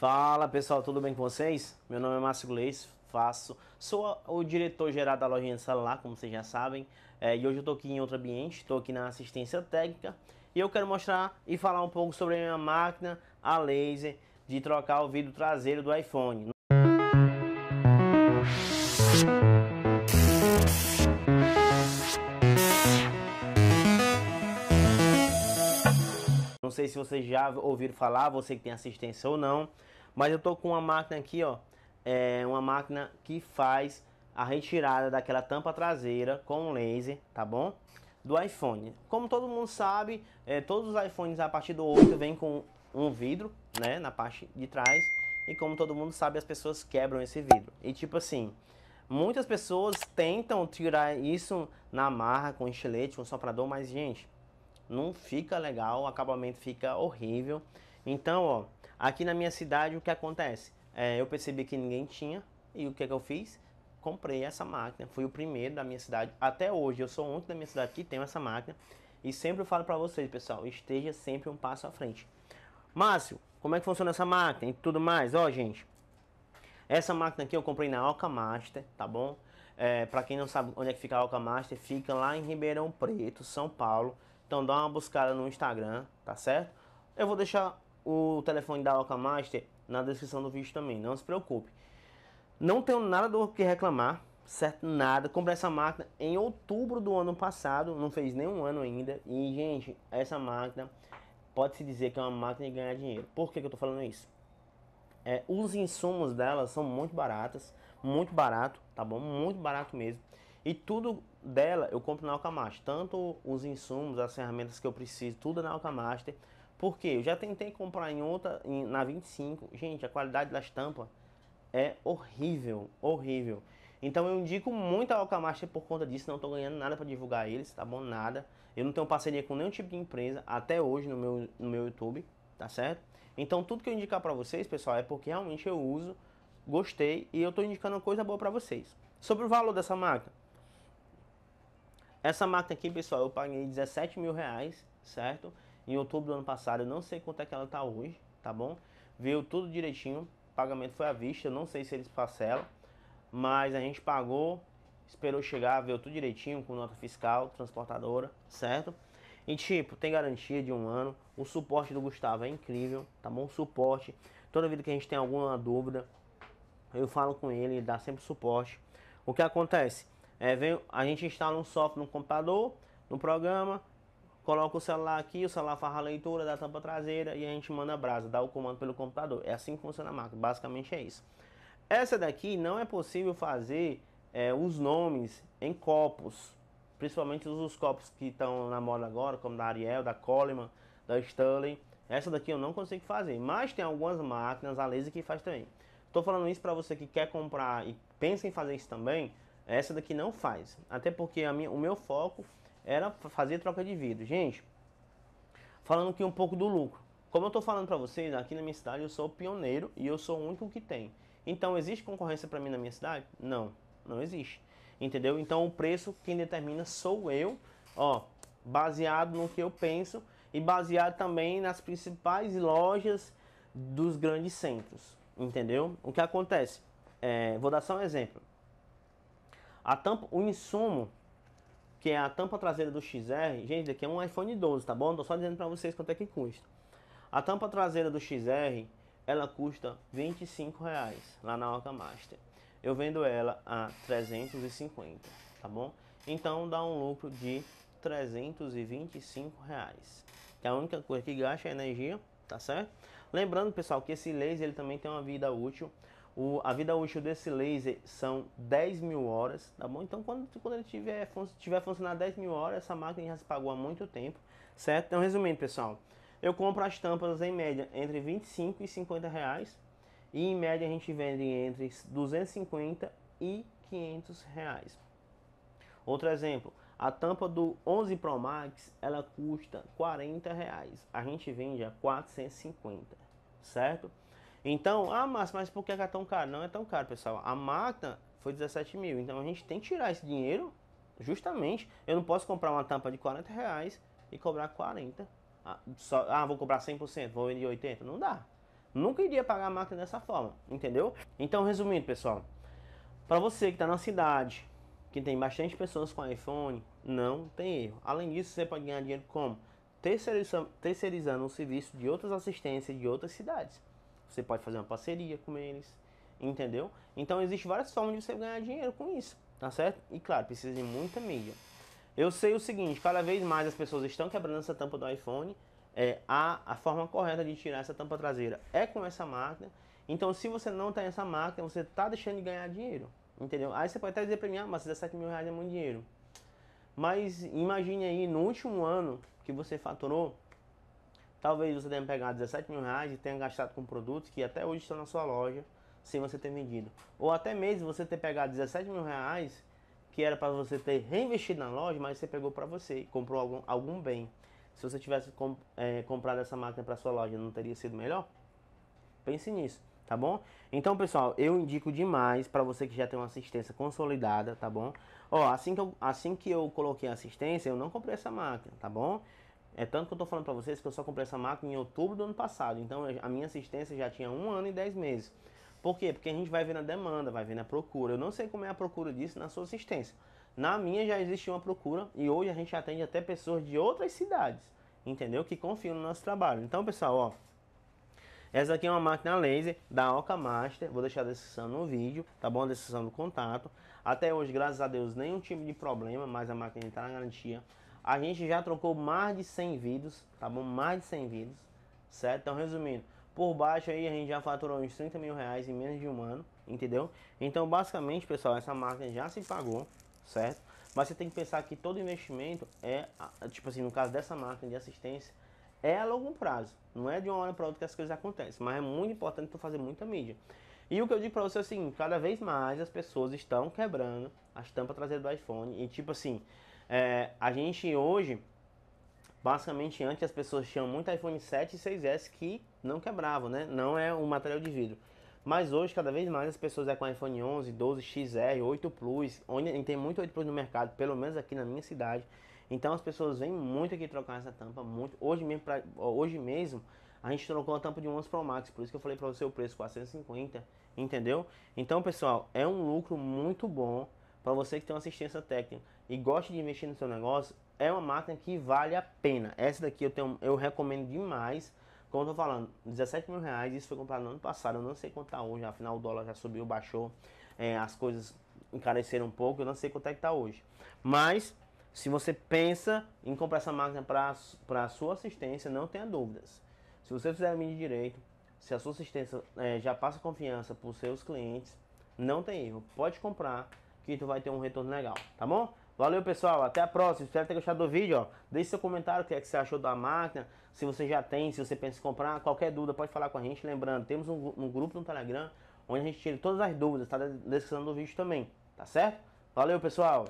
Fala pessoal, tudo bem com vocês? Meu nome é Márcio Gleis, faço, sou o diretor-geral da lojinha de celular, como vocês já sabem, é, e hoje eu estou aqui em outro ambiente, estou aqui na assistência técnica e eu quero mostrar e falar um pouco sobre a minha máquina a laser de trocar o vidro traseiro do iPhone. Não sei se vocês já ouviram falar, você que tem assistência ou não. Mas eu tô com uma máquina aqui, ó. É uma máquina que faz a retirada daquela tampa traseira com laser, tá bom? Do iPhone. Como todo mundo sabe, é, todos os iPhones a partir do 8 vem com um vidro, né? Na parte de trás. E como todo mundo sabe, as pessoas quebram esse vidro. E tipo assim, muitas pessoas tentam tirar isso na marra com estilete, com soprador, mas gente não fica legal, o acabamento fica horrível. Então, ó, aqui na minha cidade o que acontece? É, eu percebi que ninguém tinha e o que, é que eu fiz? Comprei essa máquina, fui o primeiro da minha cidade. Até hoje, eu sou único da minha cidade que tem essa máquina. E sempre eu falo para vocês, pessoal, esteja sempre um passo à frente. Márcio, como é que funciona essa máquina e tudo mais? Ó, gente, essa máquina aqui eu comprei na Oca Master, tá bom? É, para quem não sabe onde é que fica a Oca Master, fica lá em Ribeirão Preto, São Paulo. Então dá uma buscada no Instagram, tá certo? Eu vou deixar o telefone da Oca Master na descrição do vídeo também, não se preocupe. Não tenho nada do que reclamar, certo? Nada. Comprei essa máquina em outubro do ano passado, não fez nenhum ano ainda. E, gente, essa máquina pode-se dizer que é uma máquina de ganhar dinheiro. Por que, que eu tô falando isso? É, os insumos dela são muito baratas, muito barato, tá bom? Muito barato mesmo. E tudo dela eu compro na Alcamaster, tanto os insumos, as ferramentas que eu preciso, tudo na Alcamaster. Porque eu já tentei comprar em outra, em, na 25, gente, a qualidade da estampa é horrível, horrível. Então eu indico muito a Alcamaster por conta disso, não estou ganhando nada para divulgar eles, tá bom? Nada. Eu não tenho parceria com nenhum tipo de empresa até hoje no meu, no meu YouTube, tá certo? Então tudo que eu indicar para vocês, pessoal, é porque realmente eu uso, gostei e eu estou indicando coisa boa para vocês. Sobre o valor dessa máquina, essa máquina aqui, pessoal, eu paguei 17 mil reais, certo? Em outubro do ano passado, eu não sei quanto é que ela tá hoje, tá bom? Veio tudo direitinho, pagamento foi à vista, não sei se eles parcelam, mas a gente pagou, esperou chegar, veio tudo direitinho com nota fiscal, transportadora, certo? E tipo, tem garantia de um ano, o suporte do Gustavo é incrível, tá bom? Suporte, toda vida que a gente tem alguma dúvida, eu falo com ele, ele dá sempre suporte. O que acontece? É, vem, a gente instala um software no computador, no programa, coloca o celular aqui, o celular faz a leitura da tampa traseira e a gente manda a brasa, dá o comando pelo computador. É assim que funciona a máquina, basicamente é isso. Essa daqui não é possível fazer é, os nomes em copos, principalmente os, copos que estão na moda agora, como da Ariel, da Coleman, da Stanley. Essa daqui eu não consigo fazer, mas tem algumas máquinas, a laser que faz também. Estou falando isso para você que quer comprar e pensa em fazer isso também, essa daqui não faz. Até porque a minha, o meu foco era fazer troca de vidro. Gente, falando aqui um pouco do lucro. Como eu estou falando para vocês, aqui na minha cidade eu sou pioneiro e eu sou o único que tem. Então, existe concorrência para mim na minha cidade? Não, não existe. Entendeu? Então, o preço quem determina sou eu, ó, baseado no que eu penso e baseado também nas principais lojas dos grandes centros. Entendeu? O que acontece? É, vou dar só um exemplo. A tampa, o insumo, que é a tampa traseira do XR, gente, daqui aqui é um iPhone 12, tá bom? Tô só dizendo para vocês quanto é que custa. A tampa traseira do XR, ela custa 25 reais lá na Oca Master. Eu vendo ela a 350, tá bom? Então dá um lucro de 325 reais. Que é a única coisa que gasta é energia, tá certo? Lembrando, pessoal, que esse laser ele também tem uma vida útil o, a vida útil desse laser são 10 mil horas, tá bom? Então, quando, quando ele tiver, tiver funcionando 10 mil horas, essa máquina já se pagou há muito tempo, certo? Então, resumindo, pessoal, eu compro as tampas em média entre 25 e 50 reais e em média a gente vende entre 250 e 500 reais. Outro exemplo, a tampa do 11 Pro Max ela custa 40 reais, a gente vende a 450, certo? Então, ah, mas, mas por que é tão caro? Não é tão caro, pessoal. A máquina foi 17 mil, então a gente tem que tirar esse dinheiro, justamente. Eu não posso comprar uma tampa de 40 reais e cobrar 40. Ah, só, ah vou cobrar 100%, vou vender 80. Não dá. Nunca iria pagar a máquina dessa forma, entendeu? Então, resumindo, pessoal. Para você que está na cidade, que tem bastante pessoas com iPhone, não tem erro. Além disso, você pode ganhar dinheiro como? Terceirizando, terceirizando o serviço de outras assistências de outras cidades. Você pode fazer uma parceria com eles, entendeu? Então existe várias formas de você ganhar dinheiro com isso, tá certo? E claro, precisa de muita mídia. Eu sei o seguinte, cada vez mais as pessoas estão quebrando essa tampa do iPhone. É, a, a forma correta de tirar essa tampa traseira é com essa máquina. Então, se você não tem essa máquina, você está deixando de ganhar dinheiro. Entendeu? Aí você pode até dizer para mim, ah, mas 17 mil reais é muito dinheiro. Mas imagine aí, no último ano que você faturou Talvez você tenha pegado 17 mil reais e tenha gastado com produtos que até hoje estão na sua loja sem você ter vendido. Ou até mesmo você ter pegado 17 mil reais que era para você ter reinvestido na loja, mas você pegou para você e comprou algum, algum bem. Se você tivesse comp é, comprado essa máquina para sua loja, não teria sido melhor? Pense nisso, tá bom? Então, pessoal, eu indico demais para você que já tem uma assistência consolidada, tá bom? Ó, assim que eu, assim que eu coloquei a assistência, eu não comprei essa máquina, tá bom? É tanto que eu tô falando para vocês que eu só comprei essa máquina em outubro do ano passado. Então a minha assistência já tinha um ano e dez meses. Por quê? Porque a gente vai ver na demanda, vai ver na procura. Eu não sei como é a procura disso na sua assistência. Na minha já existia uma procura e hoje a gente atende até pessoas de outras cidades, entendeu? Que confiam no nosso trabalho. Então, pessoal, ó, essa aqui é uma máquina laser da Oca Master, vou deixar a descrição no vídeo, tá bom? A descrição do contato. Até hoje, graças a Deus, nenhum tipo de problema, mas a máquina está na garantia. A gente já trocou mais de 100 vidros, tá bom? Mais de 100 vidros, certo? Então, resumindo, por baixo aí a gente já faturou uns 30 mil reais em menos de um ano, entendeu? Então, basicamente, pessoal, essa máquina já se pagou, certo? Mas você tem que pensar que todo investimento é, tipo assim, no caso dessa máquina de assistência, é a longo prazo. Não é de uma hora para outra que as coisas acontecem, mas é muito importante tu fazer muita mídia. E o que eu digo para você é o seguinte, cada vez mais as pessoas estão quebrando as tampas traseiras do iPhone e tipo assim, é, a gente hoje, basicamente antes as pessoas tinham muito iPhone 7 e 6S que não quebravam, né? Não é um material de vidro. Mas hoje, cada vez mais, as pessoas é com iPhone 11, 12, XR, 8 Plus, onde tem muito 8 Plus no mercado, pelo menos aqui na minha cidade. Então as pessoas vêm muito aqui trocar essa tampa, muito. Hoje mesmo, pra, hoje mesmo a gente trocou a tampa de um 11 Pro Max, por isso que eu falei para você o preço, 450, entendeu? Então, pessoal, é um lucro muito bom para você que tem uma assistência técnica e gosta de investir no seu negócio, é uma máquina que vale a pena. Essa daqui eu, tenho, eu recomendo demais. Como eu tô falando, 17 mil reais, isso foi comprado no ano passado, eu não sei quanto tá hoje, afinal o dólar já subiu, baixou, é, as coisas encareceram um pouco, eu não sei quanto é que tá hoje. Mas, se você pensa em comprar essa máquina para a sua assistência, não tenha dúvidas. Se você fizer a mídia direito, se a sua assistência é, já passa confiança para os seus clientes, não tem erro, pode comprar que tu vai ter um retorno legal, tá bom? Valeu, pessoal. Até a próxima. Espero ter gostado do vídeo. Ó. Deixe seu comentário o que, é que você achou da máquina. Se você já tem, se você pensa em comprar. Qualquer dúvida, pode falar com a gente. Lembrando, temos um, um grupo no Telegram onde a gente tira todas as dúvidas. Está na descrição do vídeo também. Tá certo? Valeu, pessoal.